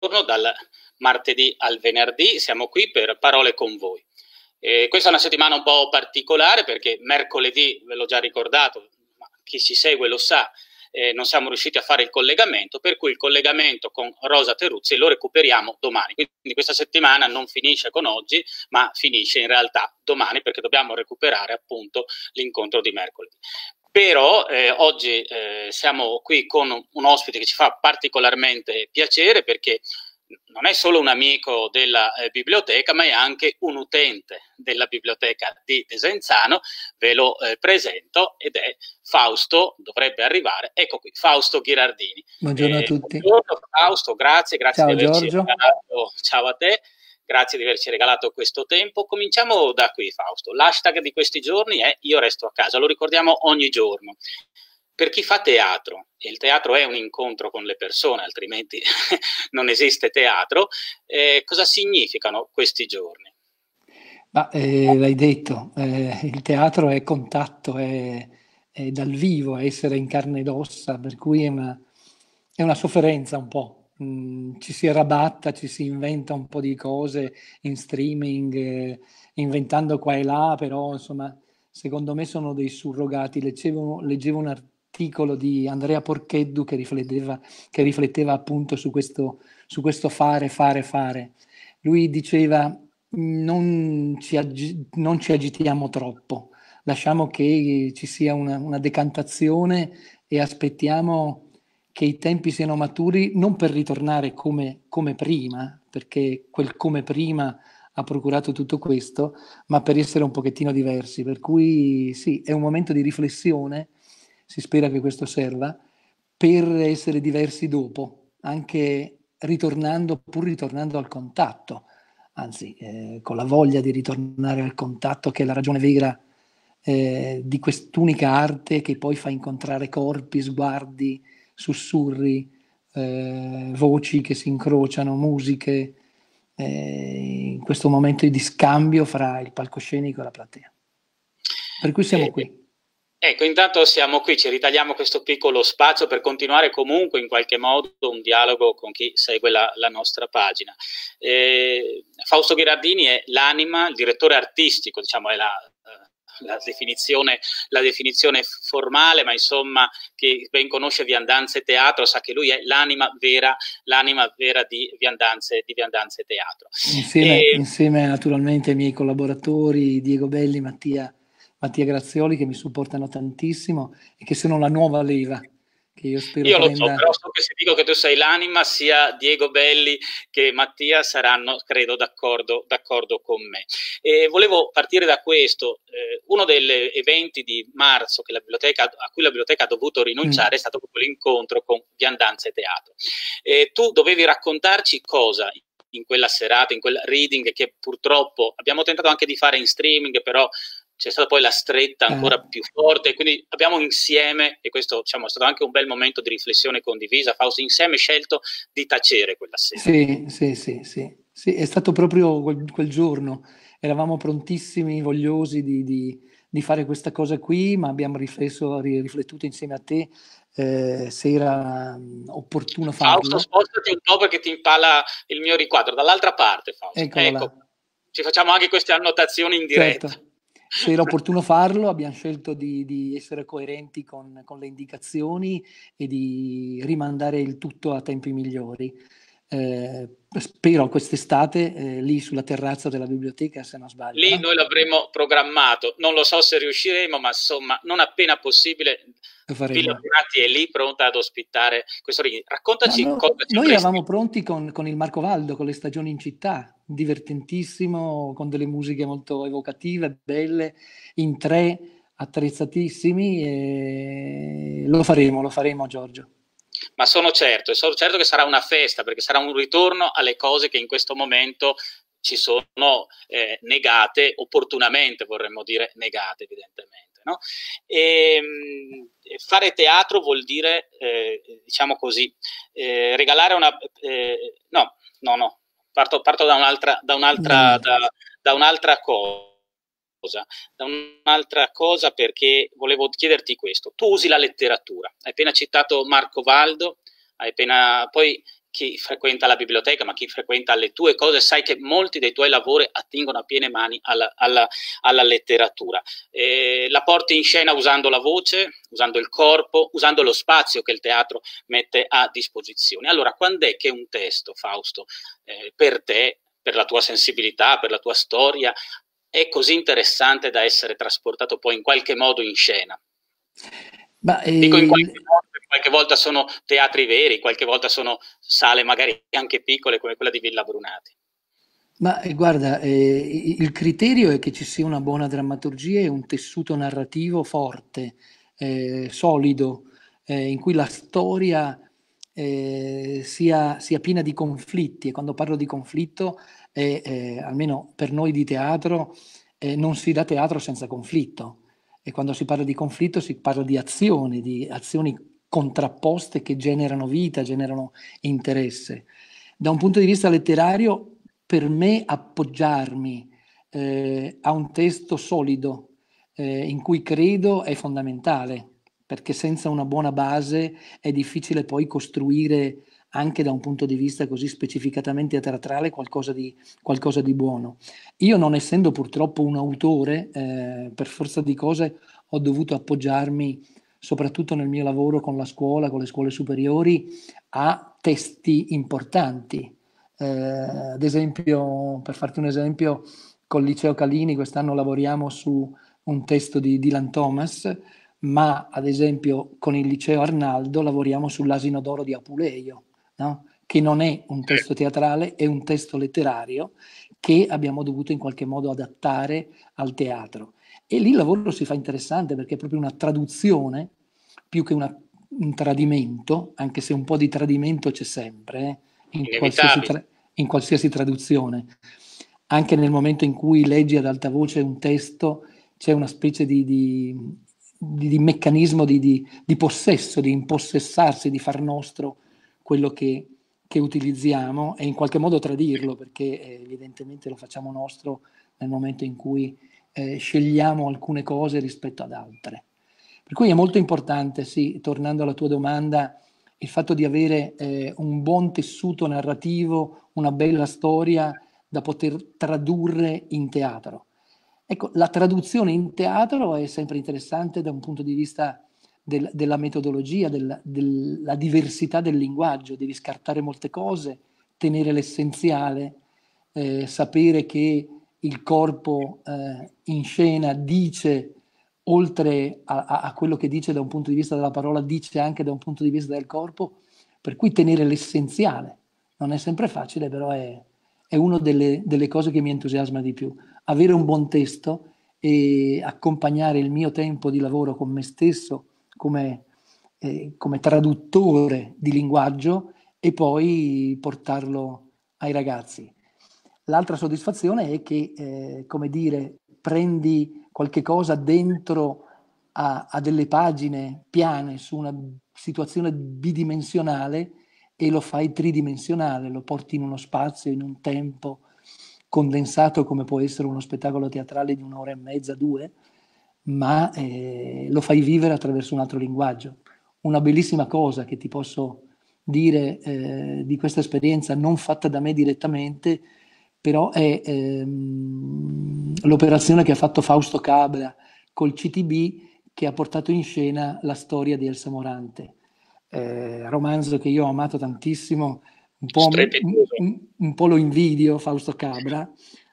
giorno, dal martedì al venerdì, siamo qui per parole con voi. Eh, questa è una settimana un po' particolare perché mercoledì, ve l'ho già ricordato, ma chi ci segue lo sa, eh, non siamo riusciti a fare il collegamento, per cui il collegamento con Rosa Teruzzi lo recuperiamo domani. Quindi questa settimana non finisce con oggi, ma finisce in realtà domani perché dobbiamo recuperare appunto l'incontro di mercoledì però eh, oggi eh, siamo qui con un ospite che ci fa particolarmente piacere perché non è solo un amico della eh, biblioteca, ma è anche un utente della biblioteca di Desenzano. Ve lo eh, presento ed è Fausto, dovrebbe arrivare. Ecco qui, Fausto Ghirardini. Buongiorno a eh, tutti. Buongiorno Fausto, grazie, grazie Ciao, di averci Giorgio. Ciao a te grazie di averci regalato questo tempo. Cominciamo da qui Fausto, l'hashtag di questi giorni è Io resto a casa, lo ricordiamo ogni giorno. Per chi fa teatro, e il teatro è un incontro con le persone, altrimenti non esiste teatro, eh, cosa significano questi giorni? Ma, eh, l'hai detto, eh, il teatro è contatto, è, è, dal vivo, è essere in carne ed ossa, per cui è una, è una sofferenza un po', Mm, ci si rabatta, ci si inventa un po' di cose in streaming, eh, inventando qua e là, però insomma, secondo me sono dei surrogati. Leggevo, leggevo un articolo di Andrea Porcheddu che rifletteva, che rifletteva appunto su questo, su questo fare, fare, fare. Lui diceva non ci, ag- non ci agitiamo troppo, lasciamo che ci sia una, una decantazione e aspettiamo che i tempi siano maturi non per ritornare come, come prima, perché quel come prima ha procurato tutto questo, ma per essere un pochettino diversi. Per cui sì, è un momento di riflessione, si spera che questo serva, per essere diversi dopo, anche ritornando, pur ritornando al contatto, anzi eh, con la voglia di ritornare al contatto che è la ragione vera eh, di quest'unica arte che poi fa incontrare corpi, sguardi, sussurri, eh, voci che si incrociano, musiche, eh, in questo momento di scambio fra il palcoscenico e la platea. Per cui siamo eh, qui. Ecco, intanto siamo qui, ci ritagliamo questo piccolo spazio per continuare comunque in qualche modo un dialogo con chi segue la, la nostra pagina. Eh, Fausto Ghirardini è l'anima, il direttore artistico, diciamo, è la, la definizione, la definizione formale, ma insomma chi ben conosce Viandanze e Teatro sa che lui è l'anima vera, l'anima vera di Viandanze, di Viandanze e Teatro. Insieme, e... insieme naturalmente ai miei collaboratori Diego Belli, Mattia, Mattia Grazioli che mi supportano tantissimo e che sono la nuova leva che io spero io prenda... lo so, però so che se dico che tu sei l'anima, sia Diego Belli che Mattia saranno, credo, d'accordo, d'accordo con me. E volevo partire da questo. Eh, uno degli eventi di marzo a cui la biblioteca ha dovuto rinunciare mm. è stato proprio l'incontro con Viandanza e Teatro. Eh, tu dovevi raccontarci cosa in quella serata, in quel reading che purtroppo abbiamo tentato anche di fare in streaming, però c'è stata poi la stretta eh. ancora eh. più forte, quindi abbiamo insieme, e questo diciamo, è stato anche un bel momento di riflessione condivisa, Fausto, insieme scelto di tacere quella sera. Sì, sì, sì, sì, sì è stato proprio quel, quel, giorno, eravamo prontissimi, vogliosi di, di, di, fare questa cosa qui, ma abbiamo riflesso, riflettuto insieme a te eh, se era mm, opportuno farlo. Fausto, spostati un po' perché ti impala il mio riquadro, dall'altra parte Fausto, Eccola. ecco, ci facciamo anche queste annotazioni in diretta. Certo se era opportuno farlo, abbiamo scelto di, di essere coerenti con, con, le indicazioni e di rimandare il tutto a tempi migliori. Eh, spero quest'estate eh, lì sulla terrazza della biblioteca, se non sbaglio. Lì noi l'avremmo programmato, non lo so se riusciremo, ma insomma, non appena possibile Villa Bonatti è lì pronta ad ospitare questo ring. Raccontaci no, no, cosa ci Noi presti. eravamo pronti con, con il Marco Valdo, con le stagioni in città, divertentissimo, con delle musiche molto evocative, belle, in tre, attrezzatissimi. lo faremo, lo faremo Giorgio. Ma sono certo, sono certo che sarà una festa, perché sarà un ritorno alle cose che in questo momento ci sono eh, negate, opportunamente vorremmo dire negate evidentemente importante. No? Ehm, e, fare teatro vuol dire, eh, diciamo così, eh, regalare una... Eh, no, no, no, parto, parto da, un'altra, da, un'altra, mm. da, da un'altra cosa. Da un'altra cosa perché volevo chiederti questo. Tu usi la letteratura, hai appena citato Marco Valdo, hai appena, poi chi frequenta la biblioteca, ma chi frequenta le tue cose, sai che molti dei tuoi lavori attingono a piene mani alla, alla, alla letteratura. Eh, la porti in scena usando la voce, usando il corpo, usando lo spazio che il teatro mette a disposizione. Allora, quando è che un testo, Fausto, eh, per te, per la tua sensibilità, per la tua storia, è così interessante da essere trasportato poi in qualche modo in scena? Ma, Dico in eh, qualche modo qualche volta sono teatri veri, qualche volta sono sale magari anche piccole come quella di Villa Brunati. Ma eh, guarda, eh, il criterio è che ci sia una buona drammaturgia e un tessuto narrativo forte, eh, solido, eh, in cui la storia eh, sia, sia, piena di conflitti. E quando parlo di conflitto, eh, almeno per noi di teatro, non si dà teatro senza conflitto. E quando si parla di conflitto si parla di azioni, di azioni contrapposte che generano vita, generano interesse. Da un punto di vista letterario, per me appoggiarmi eh, a un testo solido eh, in cui credo è fondamentale, perché senza una buona base è difficile poi costruire anche da un punto di vista così specificatamente teatrale qualcosa di, qualcosa di buono. Io non essendo purtroppo un autore, eh, per forza di cose ho dovuto appoggiarmi soprattutto nel mio lavoro con la scuola, con le scuole superiori, a testi importanti. Eh, ad esempio, per farti un esempio, col liceo Calini quest'anno lavoriamo su un testo di Dylan Thomas, ma ad esempio con il liceo Arnaldo lavoriamo sull'asino d'oro di Apuleio, no? che non è un testo teatrale, è un testo letterario che abbiamo dovuto in qualche modo adattare al teatro. E lì il lavoro si fa interessante perché è proprio una traduzione più che una, un tradimento, anche se un po' di tradimento c'è sempre, eh, in, qualsiasi tra, in qualsiasi traduzione. Anche nel momento in cui leggi ad alta voce un testo c'è una specie di, di, di, di meccanismo di, possesso, di impossessarsi, di far nostro quello che, che, utilizziamo e in qualche modo tradirlo, perché eh, evidentemente lo facciamo nostro nel momento in cui eh, scegliamo alcune cose rispetto ad altre. Per cui è molto importante, sì, tornando alla tua domanda, il fatto di avere eh, un buon tessuto narrativo, una bella storia da poter tradurre in teatro. Ecco, la traduzione in teatro è sempre interessante da un punto di vista del, della metodologia, del, della diversità del linguaggio, devi scartare molte cose, tenere l'essenziale, eh, sapere che il corpo eh, in scena dice, oltre a, a, quello che dice da un punto di vista della parola, dice anche da un punto di vista del corpo, per cui tenere l'essenziale non è sempre facile, però è, è una delle, delle cose che mi entusiasma di più. Avere un buon testo e accompagnare il mio tempo di lavoro con me stesso come, eh, come traduttore di linguaggio e poi portarlo ai ragazzi. L'altra soddisfazione è che, eh, come dire, prendi qualche cosa dentro a, a, delle pagine piane su una situazione bidimensionale e lo fai tridimensionale, lo porti in uno spazio, in un tempo condensato come può essere uno spettacolo teatrale di un'ora e mezza, due, ma eh, lo fai vivere attraverso un altro linguaggio. Una bellissima cosa che ti posso dire eh, di questa esperienza non fatta da me direttamente, però è ehm, l'operazione che ha fatto Fausto Cabra col CTB che ha portato in scena la storia di Elsa Morante, eh, romanzo che io ho amato tantissimo, un po', un, un po', lo invidio Fausto Cabra,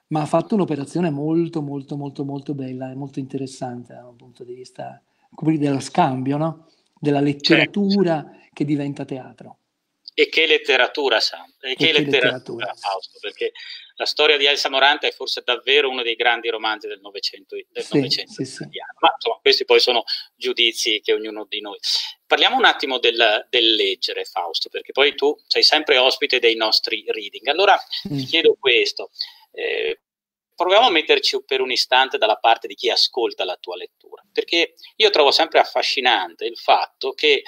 ma ha fatto un'operazione molto molto molto molto bella e molto interessante da un punto di vista dello scambio, no? della letteratura certo. che diventa teatro. E che letteratura, Sam, e e che letteratura, letteratura. Fausto, perché la storia di Elsa Morante è forse davvero uno dei grandi romanzi del Novecento sì, italiano, sì, sì. ma insomma, questi poi sono giudizi che ognuno di noi. Parliamo un attimo del, del leggere, Fausto, perché poi tu sei sempre ospite dei nostri reading. Allora mm. ti chiedo questo, eh, proviamo a metterci per un istante dalla parte di chi ascolta la tua lettura, perché io trovo sempre affascinante il fatto che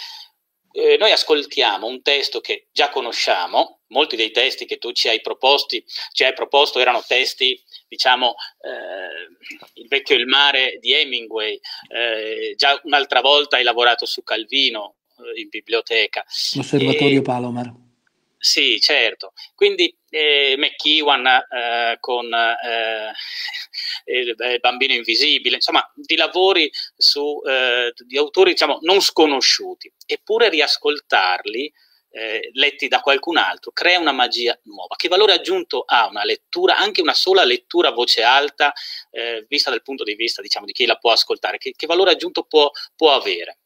eh, noi ascoltiamo un testo che già conosciamo, molti dei testi che tu ci hai, proposti, ci hai proposto erano testi, diciamo, eh, Il vecchio e il mare di Hemingway, eh, già un'altra volta hai lavorato su Calvino eh, in biblioteca. L'osservatorio e, Palomar. Sì, certo. Quindi eh, McEwan eh, con eh, eh, il bambino invisibile, insomma di lavori su, eh, di autori diciamo, non sconosciuti, eppure riascoltarli eh, letti da qualcun altro crea una magia nuova. Che valore aggiunto ha una lettura, anche una sola lettura a voce alta, vista dal punto di vista diciamo, di chi la può ascoltare, che, che valore aggiunto può, può avere?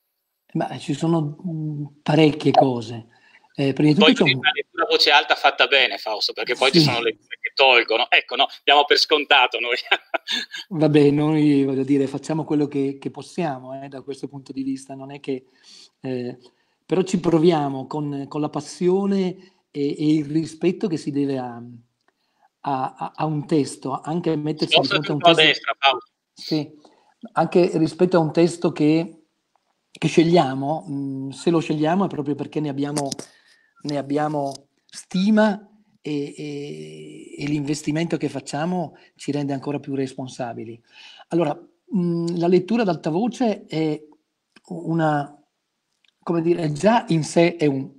Ma ci sono mm, parecchie cose. Eh, prima poi c'è un... una voce alta fatta bene, Fausto, perché poi sì. ci sono le cose che tolgono. Ecco, no, diamo per scontato noi. Vabbè, noi voglio dire, facciamo quello che, che possiamo eh, da questo punto di vista, non è che... Eh, però ci proviamo con, con la passione e, e, il rispetto che si deve a, a, a un testo, anche a mettersi di fronte a un testo... A destra, Paolo. Sì, anche rispetto a un testo che, che scegliamo, mm, se lo scegliamo è proprio perché ne abbiamo ne abbiamo stima e, e, e l'investimento che facciamo ci rende ancora più responsabili. Allora, mh, la lettura ad alta voce è una, come dire, già in sé è, un,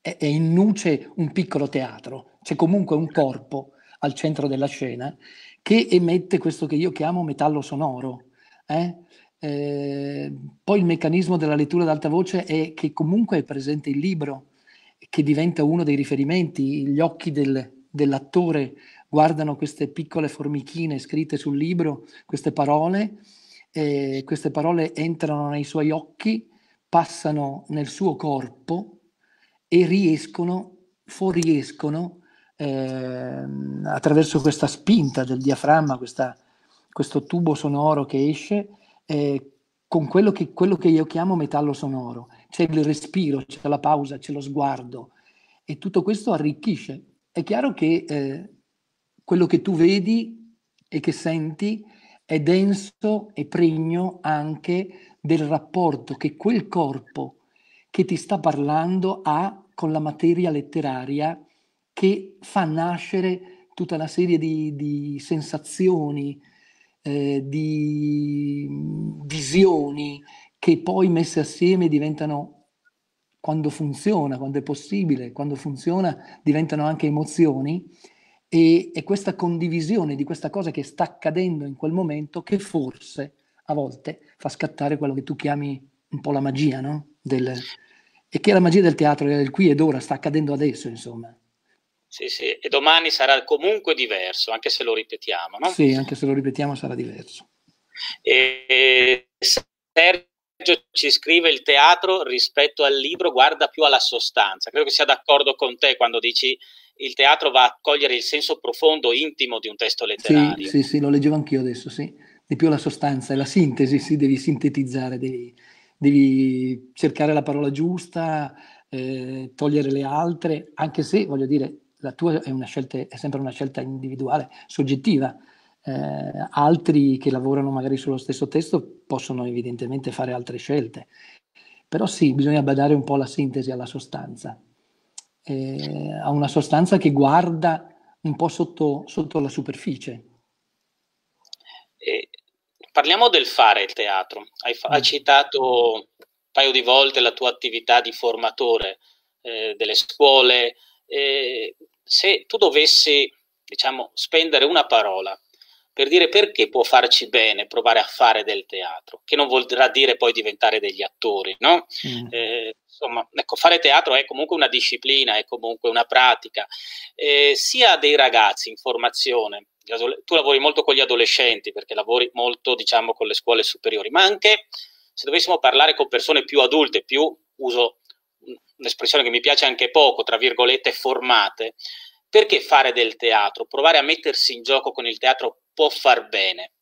è, è in nuce un piccolo teatro, c'è comunque un corpo al centro della scena che emette questo che io chiamo metallo sonoro. Eh? Eh, poi il meccanismo della lettura ad alta voce è che comunque è presente il libro, che diventa uno dei riferimenti, gli occhi del, dell'attore guardano queste piccole formichine scritte sul libro, queste parole, eh, queste parole entrano nei suoi occhi, passano nel suo corpo e riescono, fuoriescono eh, attraverso questa spinta del diaframma, questa, questo tubo sonoro che esce, eh, con quello che, quello che io chiamo metallo sonoro c'è il respiro, c'è la pausa, c'è lo sguardo e tutto questo arricchisce. È chiaro che eh, quello che tu vedi e che senti è denso e pregno anche del rapporto che quel corpo che ti sta parlando ha con la materia letteraria che fa nascere tutta una serie di, di sensazioni, eh, di mm, visioni che poi messe assieme diventano, quando funziona, quando è possibile, quando funziona, diventano anche emozioni. E è questa condivisione di questa cosa che sta accadendo in quel momento che forse a volte fa scattare quello che tu chiami un po' la magia, no? Del, e che è la magia del teatro, del qui ed ora, sta accadendo adesso, insomma. Sì, sì, e domani sarà comunque diverso, anche se lo ripetiamo, no? Sì, anche se lo ripetiamo sarà diverso. E, e Sergio ci scrive il teatro rispetto al libro guarda più alla sostanza. Credo che sia d'accordo con te quando dici il teatro va a cogliere il senso profondo, intimo di un testo letterario. Sì, sì, sì lo leggevo anch'io adesso, sì. Di più alla sostanza, è la sintesi, sì, devi sintetizzare, devi, devi cercare la parola giusta, eh, togliere le altre, anche se, voglio dire, la tua è, una scelta, è sempre una scelta individuale, soggettiva, eh, altri che lavorano magari sullo stesso testo possono evidentemente fare altre scelte. Però sì, bisogna badare un po' la sintesi alla sostanza, eh, a una sostanza che guarda un po' sotto, sotto la superficie. Eh, parliamo del fare il teatro. Hai, fa- hai, mm. citato un paio di volte la tua attività di formatore eh, delle scuole. Eh, se tu dovessi diciamo, spendere una parola per dire perché può farci bene provare a fare del teatro, che non vorrà dire poi diventare degli attori, no? Mm. Eh, insomma, ecco, fare teatro è comunque una disciplina, è comunque una pratica, eh, sia dei ragazzi in formazione, tu lavori molto con gli adolescenti perché lavori molto, diciamo, con le scuole superiori, ma anche se dovessimo parlare con persone più adulte, più, uso un'espressione che mi piace anche poco, tra virgolette, formate, perché fare del teatro? Provare a mettersi in gioco con il teatro può far bene.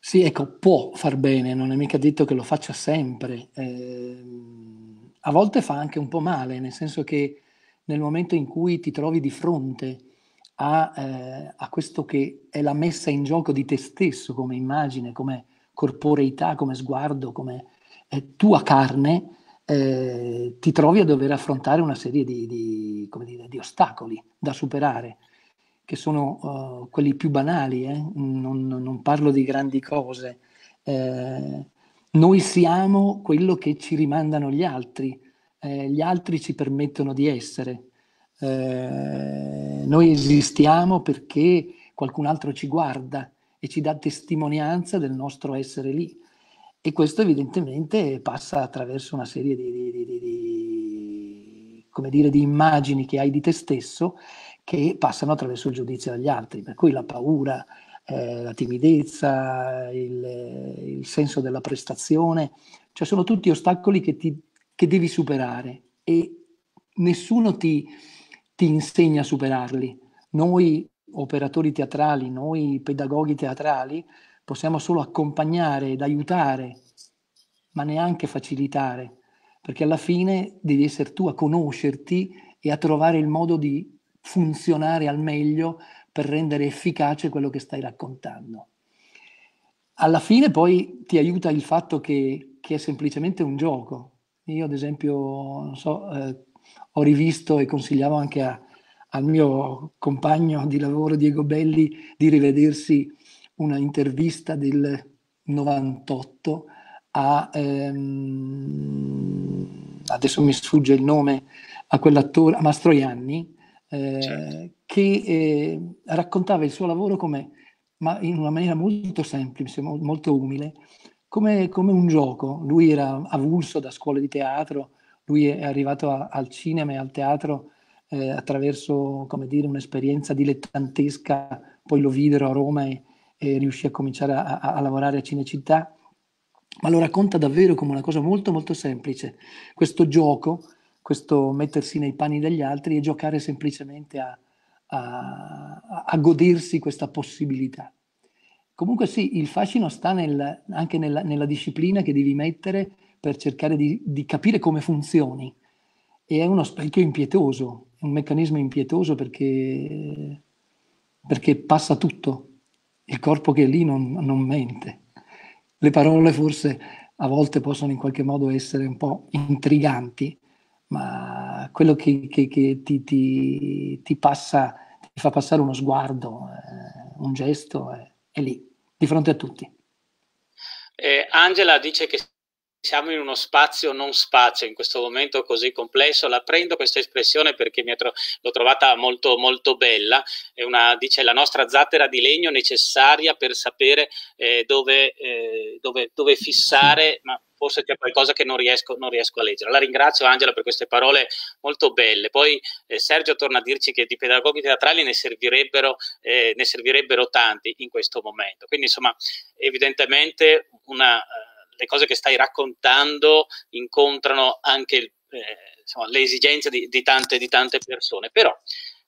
Sì, ecco, può far bene, non è mica detto che lo faccia sempre. Eh, a volte fa anche un po' male, nel senso che nel momento in cui ti trovi di fronte a, eh, a questo che è la messa in gioco di te stesso come immagine, come corporeità, come sguardo, come eh, tua carne, eh, ti trovi a dover affrontare una serie di, di, dire, di ostacoli da superare che sono uh, quelli più banali, eh? non, non, parlo di grandi cose. Eh, noi siamo quello che ci rimandano gli altri, eh, gli altri ci permettono di essere. Eh, noi esistiamo perché qualcun altro ci guarda e ci dà testimonianza del nostro essere lì. E questo evidentemente passa attraverso una serie di, di, di, di come dire, di immagini che hai di te stesso che passano attraverso il giudizio degli altri, per cui la paura, eh, la timidezza, il, il, senso della prestazione, cioè sono tutti ostacoli che, ti, che devi superare e nessuno ti, ti insegna a superarli. Noi operatori teatrali, noi pedagoghi teatrali, possiamo solo accompagnare ed aiutare, ma neanche facilitare, perché alla fine devi essere tu a conoscerti e a trovare il modo di funzionare al meglio per rendere efficace quello che stai raccontando. Alla fine poi ti aiuta il fatto che, che è semplicemente un gioco. Io ad esempio so, eh, ho rivisto e consigliavo anche a, al mio compagno di lavoro Diego Belli di rivedersi una intervista del 98 a, ehm, adesso mi sfugge il nome, a quell'attore, a Mastroianni, Certo. eh, che eh, raccontava il suo lavoro come, ma in una maniera molto semplice, molto umile, come, come un gioco. Lui era avulso da scuole di teatro, lui è arrivato a, al cinema e al teatro eh, attraverso dire, un'esperienza dilettantesca, poi lo videro a Roma e, e riuscì a cominciare a, a, a, lavorare a Cinecittà, ma lo racconta davvero come una cosa molto molto semplice, questo gioco questo mettersi nei panni degli altri e giocare semplicemente a, a, a godersi questa possibilità. Comunque sì, il fascino sta nel, anche nella, nella, disciplina che devi mettere per cercare di, di capire come funzioni. E è uno specchio impietoso, un meccanismo impietoso perché, perché passa tutto. Il corpo che è lì non, non mente. Le parole forse a volte possono in qualche modo essere un po' intriganti, ma quello che, che, che ti, ti, ti, passa, ti, fa passare uno sguardo, eh, un gesto, eh, è lì, di fronte a tutti. Eh, Angela dice che siamo in uno spazio non spazio in questo momento così complesso. La prendo questa espressione perché tro- l'ho trovata molto, molto bella. È una, dice la nostra zattera di legno necessaria per sapere eh, dove, eh, dove, dove, fissare, ma forse c'è qualcosa che non riesco, non riesco, a leggere. La ringrazio Angela per queste parole molto belle. Poi eh, Sergio torna a dirci che di pedagoghi teatrali ne servirebbero, eh, ne servirebbero tanti in questo momento. Quindi insomma evidentemente una, eh, le cose che stai raccontando incontrano anche il, eh, insomma, le esigenze di, di, tante, di tante persone. Però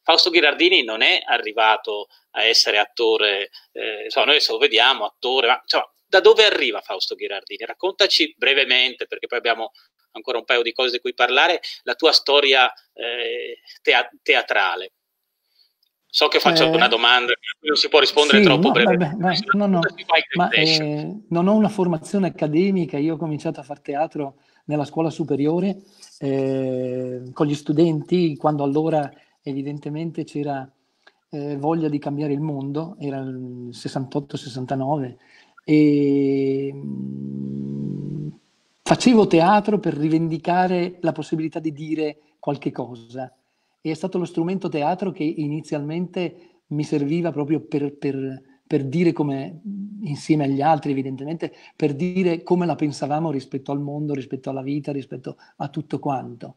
Fausto Ghirardini non è arrivato a essere attore, eh, insomma, noi adesso lo vediamo, attore, ma insomma, da dove arriva Fausto Ghirardini? Raccontaci brevemente, perché poi abbiamo ancora un paio di cose di cui parlare, la tua storia eh, tea- teatrale. So che faccio eh, una domanda, non si può rispondere sì, troppo no, breve. no, no, ma, eh, non ho una formazione accademica, io ho cominciato a fare teatro nella scuola superiore eh, con gli studenti, quando allora evidentemente c'era eh, voglia di cambiare il mondo, era il 68-69 e mm, facevo teatro per rivendicare la possibilità di dire qualche cosa e è stato lo strumento teatro che inizialmente mi serviva proprio per, per, per dire come, insieme agli altri evidentemente, per dire come la pensavamo rispetto al mondo, rispetto alla vita, rispetto a tutto quanto.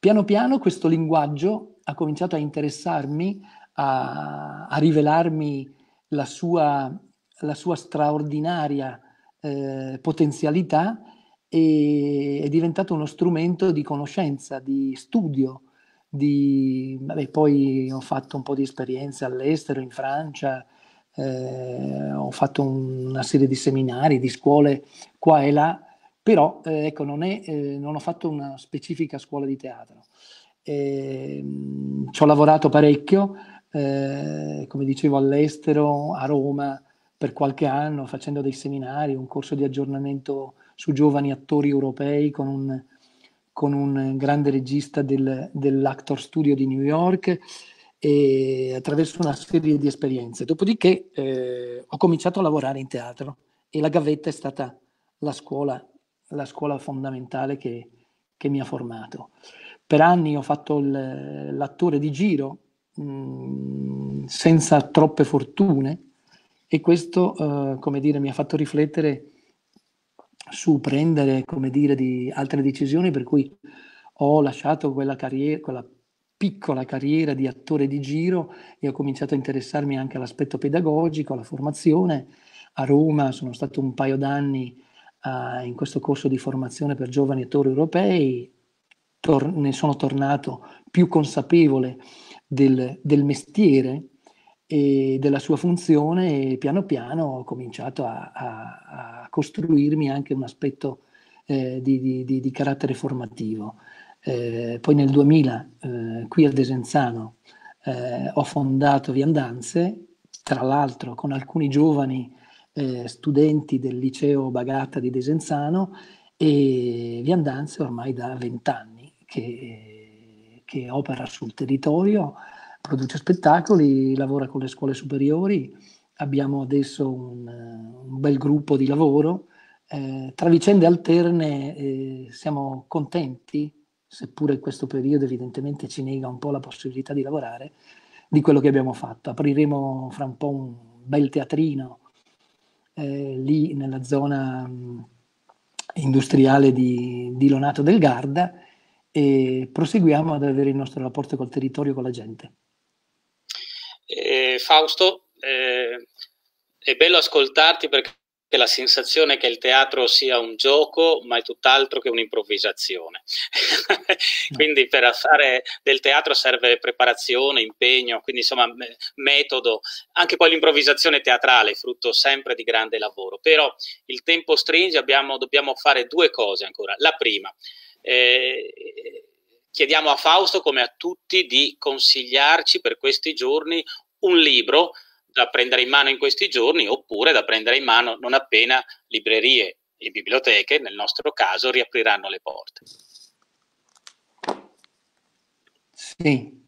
Piano piano questo linguaggio ha cominciato a interessarmi, a, a rivelarmi la sua la sua straordinaria eh, potenzialità e è diventato uno strumento di conoscenza, di studio. Di, vabbè, poi ho fatto un po' di esperienze all'estero, in Francia, eh, ho fatto un, una serie di seminari, di scuole qua e là, però eh, ecco, non, è, eh, non, ho fatto una specifica scuola di teatro. Ehm, ci ho lavorato parecchio, eh, come dicevo, all'estero, a Roma, per qualche anno facendo dei seminari, un corso di aggiornamento su giovani attori europei con un, con un grande regista del, dell'Actor Studio di New York e attraverso una serie di esperienze. Dopodiché eh, ho cominciato a lavorare in teatro e la gavetta è stata la scuola, la scuola fondamentale che, che mi ha formato. Per anni ho fatto il, l'attore di giro mh, mm, senza troppe fortune e questo, eh, come dire, mi ha fatto riflettere su prendere, come dire, di altre decisioni, per cui ho lasciato quella carriera, quella piccola carriera di attore di giro e ho cominciato a interessarmi anche all'aspetto pedagogico, alla formazione. A Roma sono stato un paio d'anni uh, in questo corso di formazione per giovani attori europei, Tor- ne sono tornato più consapevole del, del mestiere e della sua funzione e piano piano ho cominciato a, a, a costruirmi anche un aspetto eh, di, di, di, carattere formativo. Eh, poi nel 2000, eh, qui a Desenzano, eh, ho fondato Viandanze, tra l'altro con alcuni giovani eh, studenti del liceo Bagatta di Desenzano e Viandanze ormai da vent'anni che, che opera sul territorio produce spettacoli, lavora con le scuole superiori, abbiamo adesso un, un bel gruppo di lavoro, eh, tra vicende alterne eh, siamo contenti, seppure questo periodo evidentemente ci nega un po' la possibilità di lavorare, di quello che abbiamo fatto. Apriremo fra un po' un bel teatrino eh, lì nella zona mh, mm, industriale di, di, Lonato del Garda e proseguiamo ad avere il nostro rapporto col territorio, con la gente. Eh, Fausto, eh, è bello ascoltarti perché la sensazione che il teatro sia un gioco, ma è tutt'altro che un'improvvisazione. Ah. quindi per fare del teatro serve preparazione, impegno, quindi insomma metodo. Anche poi l'improvvisazione teatrale è frutto sempre di grande lavoro, però il tempo stringe, abbiamo, dobbiamo fare due cose ancora. La prima, eh, chiediamo a Fausto, come a tutti, di consigliarci per questi giorni un libro da prendere in mano in questi giorni oppure da prendere in mano non appena librerie e biblioteche, nel nostro caso, riapriranno le porte. Sì.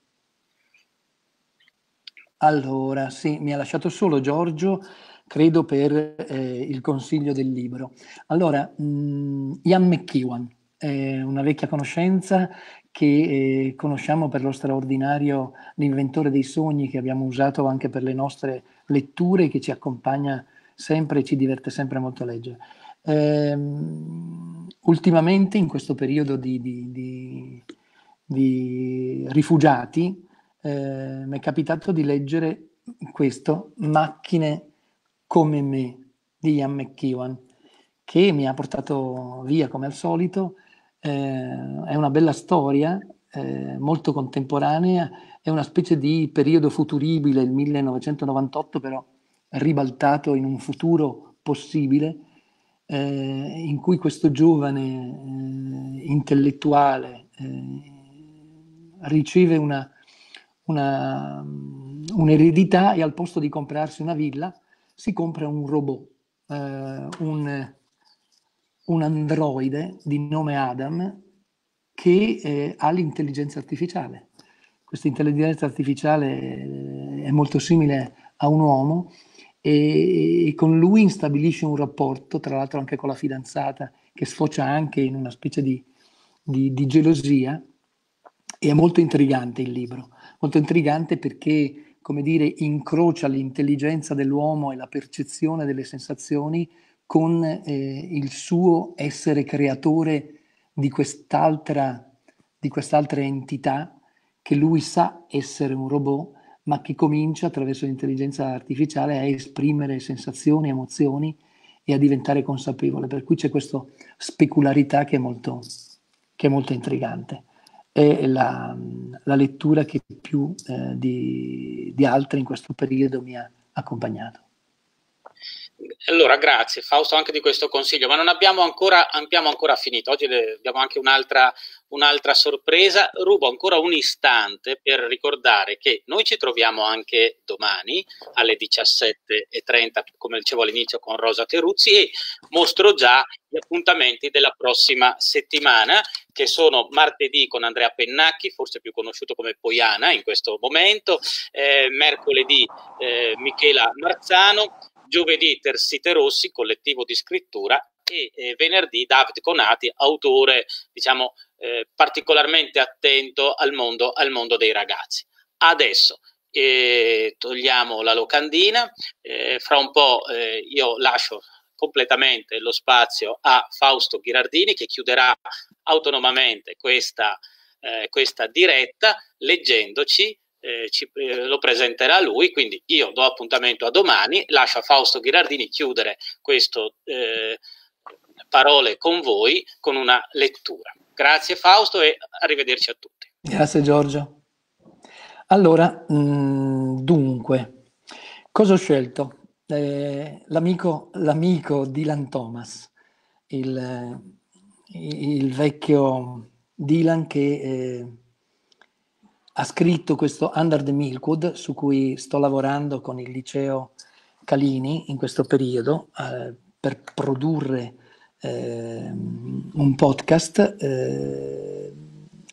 Allora, sì, mi ha lasciato solo Giorgio, credo per eh, il consiglio del libro. Allora, mh, mm, Ian McEwan, eh, una vecchia conoscenza che eh, conosciamo per lo straordinario L'inventore dei sogni che abbiamo usato anche per le nostre letture che ci accompagna sempre e ci diverte sempre molto a leggere. Ehm, ultimamente in questo periodo di, di, di, di rifugiati eh, mi è capitato di leggere questo, Macchine come me, di Ian McEwan, che mi ha portato via come al solito eh, è una bella storia, eh, molto contemporanea, è una specie di periodo futuribile, il 1998 però ribaltato in un futuro possibile, eh, in cui questo giovane eh, intellettuale eh, riceve una, una, un'eredità e al posto di comprarsi una villa si compra un robot, eh, un un androide di nome Adam che eh, ha l'intelligenza artificiale. Questa intelligenza artificiale eh, è molto simile a un uomo e, e con lui stabilisce un rapporto, tra l'altro anche con la fidanzata, che sfocia anche in una specie di, di, di gelosia. E è molto intrigante il libro, molto intrigante perché, come dire, incrocia l'intelligenza dell'uomo e la percezione delle sensazioni con eh, il suo essere creatore di quest'altra, di quest'altra entità che lui sa essere un robot, ma che comincia attraverso l'intelligenza artificiale a esprimere sensazioni, emozioni e a diventare consapevole. Per cui c'è questa specularità che è molto, che è molto intrigante. È la, la lettura che più eh, di, di altre in questo periodo mi ha accompagnato. Allora, grazie Fausto anche di questo consiglio, ma non abbiamo ancora, abbiamo ancora finito, oggi abbiamo anche un'altra, un'altra sorpresa, rubo ancora un istante per ricordare che noi ci troviamo anche domani alle 17.30, come dicevo all'inizio con Rosa Teruzzi e mostro già gli appuntamenti della prossima settimana che sono martedì con Andrea Pennacchi, forse più conosciuto come Poiana in questo momento, eh, mercoledì eh, Michela Marzano, giovedì Tersite Rossi, collettivo di scrittura, e eh, venerdì Davide Conati, autore diciamo, eh, particolarmente attento al mondo, al mondo, dei ragazzi. Adesso eh, togliamo la locandina, eh, fra un po' eh, io lascio completamente lo spazio a Fausto Ghirardini che chiuderà autonomamente questa, eh, questa diretta leggendoci eh, ci, eh, lo presenterà lui, quindi io do appuntamento a domani, lascio a Fausto Ghirardini chiudere queste eh, parole con voi con una lettura. Grazie Fausto e arrivederci a tutti. Grazie Giorgio. Allora, mh, mm, dunque, cosa ho scelto? Eh, l'amico, l'amico Dylan Thomas, il, eh, il vecchio Dylan che eh, ha scritto questo Under the Milkwood su cui sto lavorando con il liceo Calini in questo periodo eh, per produrre eh, un podcast. Eh,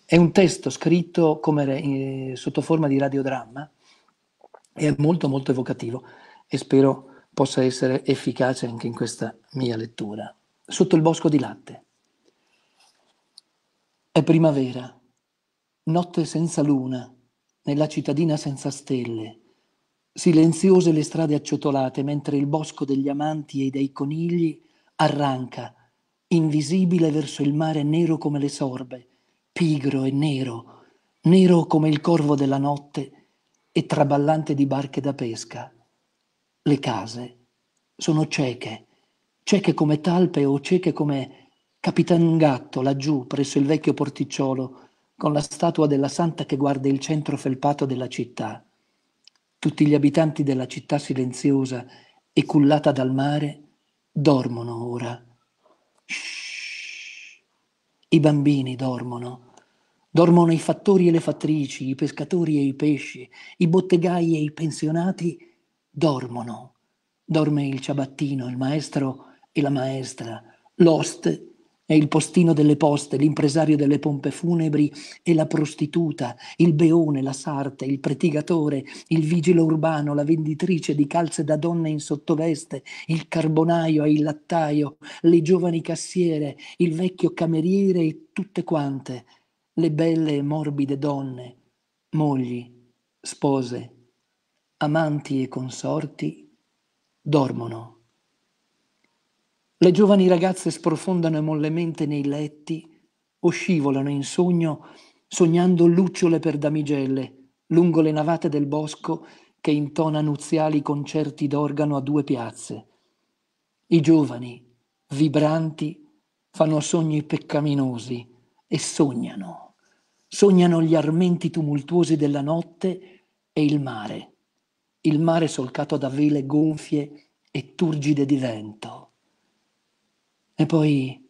è un testo scritto come, sotto forma di radiodramma e è molto molto evocativo e spero possa essere efficace anche in questa mia lettura. Sotto il bosco di latte. È primavera Notte senza luna, nella cittadina senza stelle, silenziose le strade acciottolate mentre il bosco degli amanti e dei conigli arranca, invisibile verso il mare nero come le sorbe, pigro e nero, nero come il corvo della notte e traballante di barche da pesca. Le case sono cieche, cieche come talpe o cieche come Capitan Gatto laggiù presso il vecchio porticciolo con la statua della santa che guarda il centro felpato della città. Tutti gli abitanti della città silenziosa e cullata dal mare dormono ora. Shhh. I bambini dormono. Dormono i fattori e le fattrici, i pescatori e i pesci, i bottegai e i pensionati dormono. Dorme il ciabattino, il maestro e la maestra, l'ost è il postino delle poste, l'impresario delle pompe funebri e la prostituta, il beone, la sarta, il pretigatore, il vigile urbano, la venditrice di calze da donna in sottoveste, il carbonaio e il lattaio, le giovani cassiere, il vecchio cameriere e tutte quante, le belle e morbide donne, mogli, spose, amanti e consorti, dormono. Le giovani ragazze sprofondano mollemente nei letti o scivolano in sogno sognando lucciole per damigelle lungo le navate del bosco che intona nuziali concerti d'organo a due piazze. I giovani, vibranti, fanno sogni peccaminosi e sognano. Sognano gli armenti tumultuosi della notte e il mare. Il mare solcato da vele gonfie e turgide di vento. E poi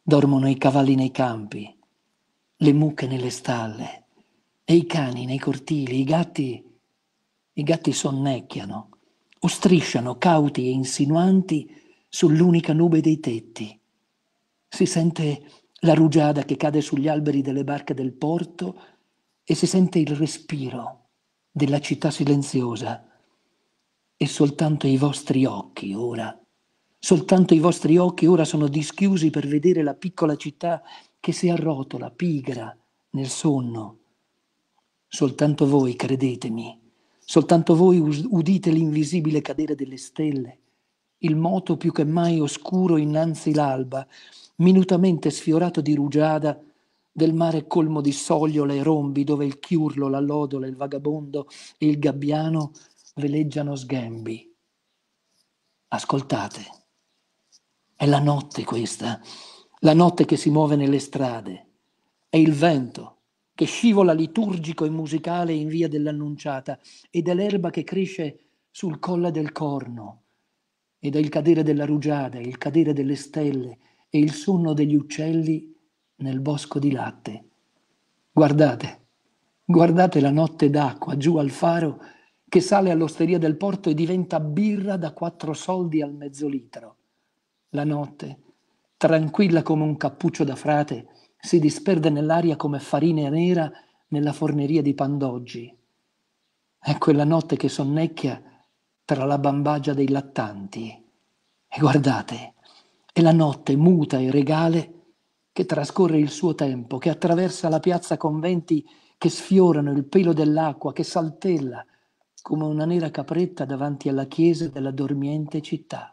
dormono i cavalli nei campi, le mucche nelle stalle e i cani nei cortili, i gatti, i gatti sonnecchiano o strisciano cauti e insinuanti sull'unica nube dei tetti. Si sente la rugiada che cade sugli alberi delle barche del porto e si sente il respiro della città silenziosa e soltanto i vostri occhi ora Soltanto i vostri occhi ora sono dischiusi per vedere la piccola città che si arrotola, pigra, nel sonno. Soltanto voi, credetemi, soltanto voi udite l'invisibile cadere delle stelle, il moto più che mai oscuro innanzi l'alba, minutamente sfiorato di rugiada, del mare colmo di sogliole e rombi dove il chiurlo, la lodola, il vagabondo e il gabbiano veleggiano sghembi. Ascoltate. È la notte questa, la notte che si muove nelle strade, è il vento che scivola liturgico e musicale in via dell'annunciata ed è l'erba che cresce sul colle del corno ed è il cadere della rugiada, il cadere delle stelle e il sonno degli uccelli nel bosco di latte. Guardate, guardate la notte d'acqua giù al faro che sale all'osteria del porto e diventa birra da quattro soldi al mezzo litro. La notte, tranquilla come un cappuccio da frate, si disperde nell'aria come farina nera nella forneria di Pandoggi. È quella notte che sonnecchia tra la bambagia dei lattanti. E guardate, è la notte muta e regale che trascorre il suo tempo, che attraversa la piazza con venti che sfiorano il pelo dell'acqua, che saltella come una nera capretta davanti alla chiesa della dormiente città.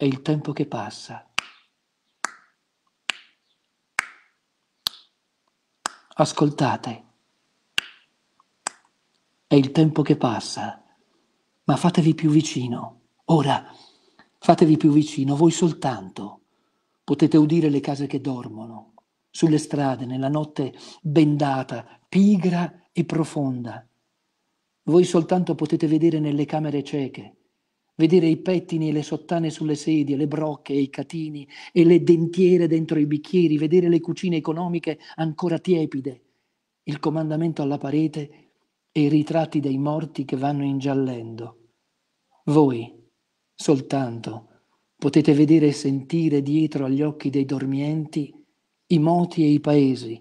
è il tempo che passa. Ascoltate, è il tempo che passa, ma fatevi più vicino, ora fatevi più vicino, voi soltanto potete udire le case che dormono, sulle strade, nella notte bendata, pigra e profonda. Voi soltanto potete vedere nelle camere cieche, vedere i pettini e le sottane sulle sedie, le brocche e i catini e le dentiere dentro i bicchieri, vedere le cucine economiche ancora tiepide, il comandamento alla parete e i ritratti dei morti che vanno ingiallendo. Voi, soltanto, potete vedere e sentire dietro agli occhi dei dormienti i moti e i paesi,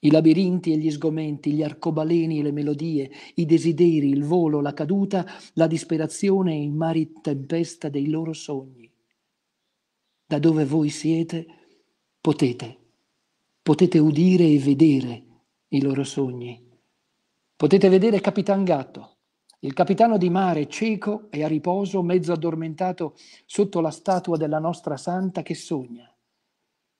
i labirinti e gli sgomenti, gli arcobaleni e le melodie, i desideri, il volo, la caduta, la disperazione e i mari tempesta dei loro sogni. Da dove voi siete, potete, potete udire e vedere i loro sogni. Potete vedere Capitan Gatto, il capitano di mare cieco e a riposo, mezzo addormentato sotto la statua della nostra santa che sogna.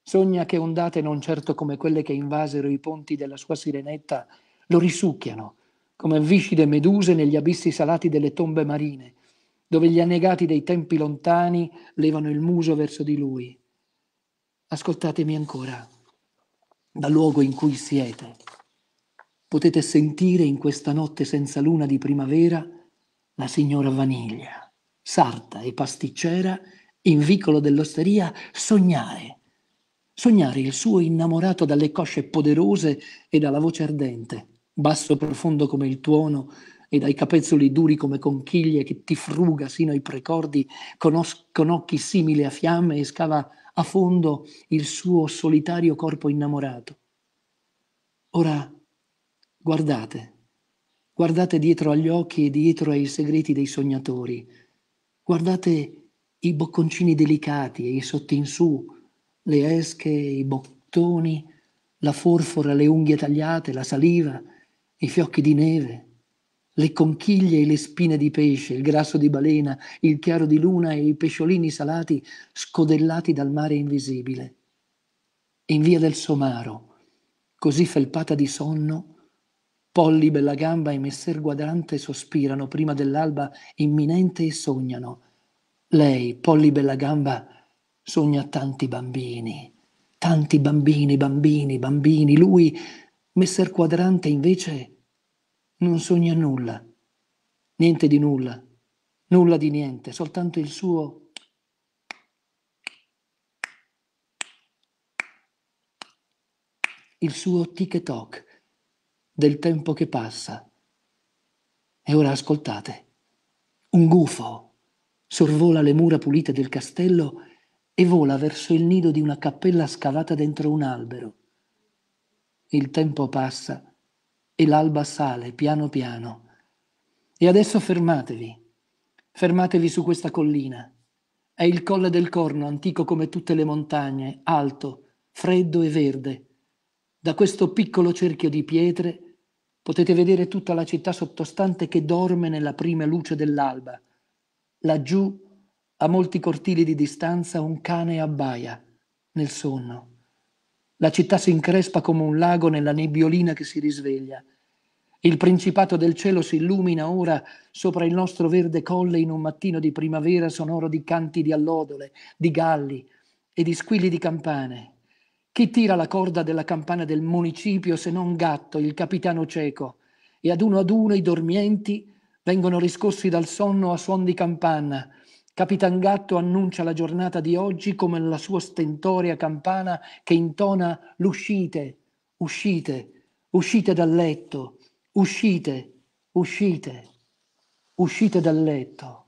Sogna che ondate non certo come quelle che invasero i ponti della sua sirenetta lo risucchiano, come viscide meduse negli abissi salati delle tombe marine, dove gli annegati dei tempi lontani levano il muso verso di lui. Ascoltatemi ancora, dal luogo in cui siete. Potete sentire in questa notte senza luna di primavera la signora Vaniglia, sarta e pasticcera, in vicolo dell'osteria, sognare Sognare il suo innamorato dalle cosce poderose e dalla voce ardente, basso profondo come il tuono e dai capezzoli duri come conchiglie che ti fruga sino ai precordi con, os- con occhi simili a fiamme e scava a fondo il suo solitario corpo innamorato. Ora guardate, guardate dietro agli occhi e dietro ai segreti dei sognatori, guardate i bocconcini delicati e i sottinsù le esche, i bottoni, la forfora, le unghie tagliate, la saliva, i fiocchi di neve, le conchiglie e le spine di pesce, il grasso di balena, il chiaro di luna e i pesciolini salati scodellati dal mare invisibile. In via del Somaro, così felpata di sonno, Polli, Bellagamba e Messer Guadrante sospirano prima dell'alba imminente e sognano. Lei, Polli Bellagamba, sogna tanti bambini, tanti bambini, bambini, bambini. Lui, messer quadrante, invece, non sogna nulla, niente di nulla, nulla di niente, soltanto il suo il suo tic-toc del tempo che passa. E ora ascoltate. Un gufo sorvola le mura pulite del castello e vola verso il nido di una cappella scavata dentro un albero. Il tempo passa e l'alba sale piano piano. E adesso fermatevi, fermatevi su questa collina. È il colle del corno, antico come tutte le montagne, alto, freddo e verde. Da questo piccolo cerchio di pietre potete vedere tutta la città sottostante che dorme nella prima luce dell'alba. Laggiù a molti cortili di distanza un cane abbaia nel sonno. La città si increspa come un lago nella nebbiolina che si risveglia. Il principato del cielo si illumina ora sopra il nostro verde colle in un mattino di primavera sonoro di canti di allodole, di galli e di squilli di campane. Chi tira la corda della campana del municipio se non Gatto, il capitano cieco? E ad uno ad uno i dormienti vengono riscossi dal sonno a suon di campana Capitan Gatto annuncia la giornata di oggi come la sua stentorea campana che intona l'uscite, uscite, uscite dal letto, uscite, uscite, uscite dal letto.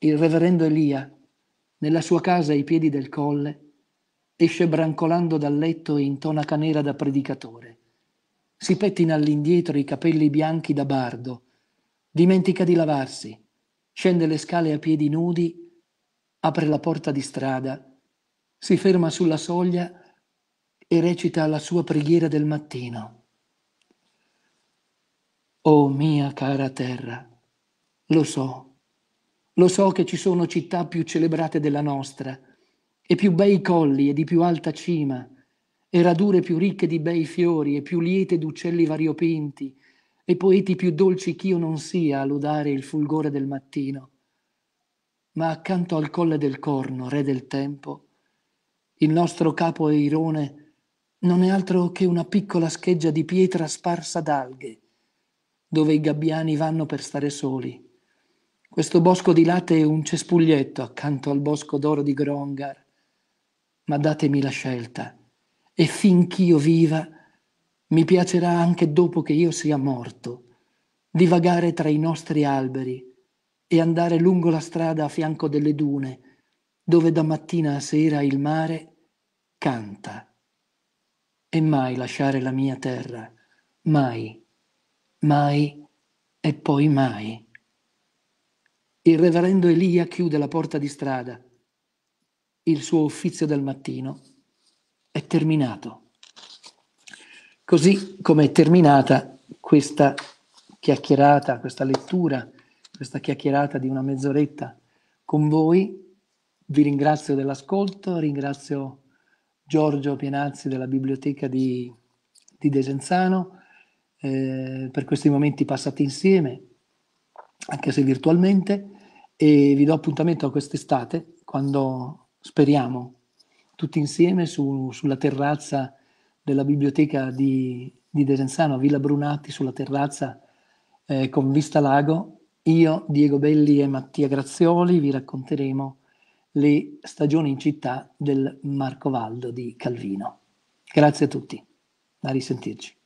Il reverendo Elia, nella sua casa ai piedi del colle, esce brancolando dal letto e intona nera da predicatore. Si pettina all'indietro i capelli bianchi da bardo, dimentica di lavarsi, scende le scale a piedi nudi, apre la porta di strada, si ferma sulla soglia e recita la sua preghiera del mattino. Oh mia cara terra, lo so, lo so che ci sono città più celebrate della nostra, e più bei colli e di più alta cima, e radure più ricche di bei fiori e più liete d'uccelli variopinti, e poeti più dolci ch'io non sia a lodare il fulgore del mattino. Ma accanto al colle del corno, re del tempo, il nostro capo Eirone non è altro che una piccola scheggia di pietra sparsa d'alghe, dove i gabbiani vanno per stare soli. Questo bosco di latte è un cespuglietto accanto al bosco d'oro di Grongar. Ma datemi la scelta, e finch'io viva, mi piacerà anche dopo che io sia morto, divagare tra i nostri alberi e andare lungo la strada a fianco delle dune, dove da mattina a sera il mare canta. E mai lasciare la mia terra, mai, mai e poi mai. Il reverendo Elia chiude la porta di strada. Il suo uffizio del mattino è terminato. Così come è terminata questa chiacchierata, questa lettura, questa chiacchierata di una mezz'oretta con voi. Vi ringrazio dell'ascolto, ringrazio Giorgio Pienazzi della biblioteca di, di Desenzano eh, per questi momenti passati insieme, anche se virtualmente, e vi do appuntamento a quest'estate quando speriamo tutti insieme su, sulla terrazza della biblioteca di, di Desenzano, Villa Brunati, sulla terrazza eh, con vista lago, io, Diego Belli e Mattia Grazioli vi racconteremo le stagioni in città del Marcovaldo di Calvino. Grazie a tutti, a risentirci.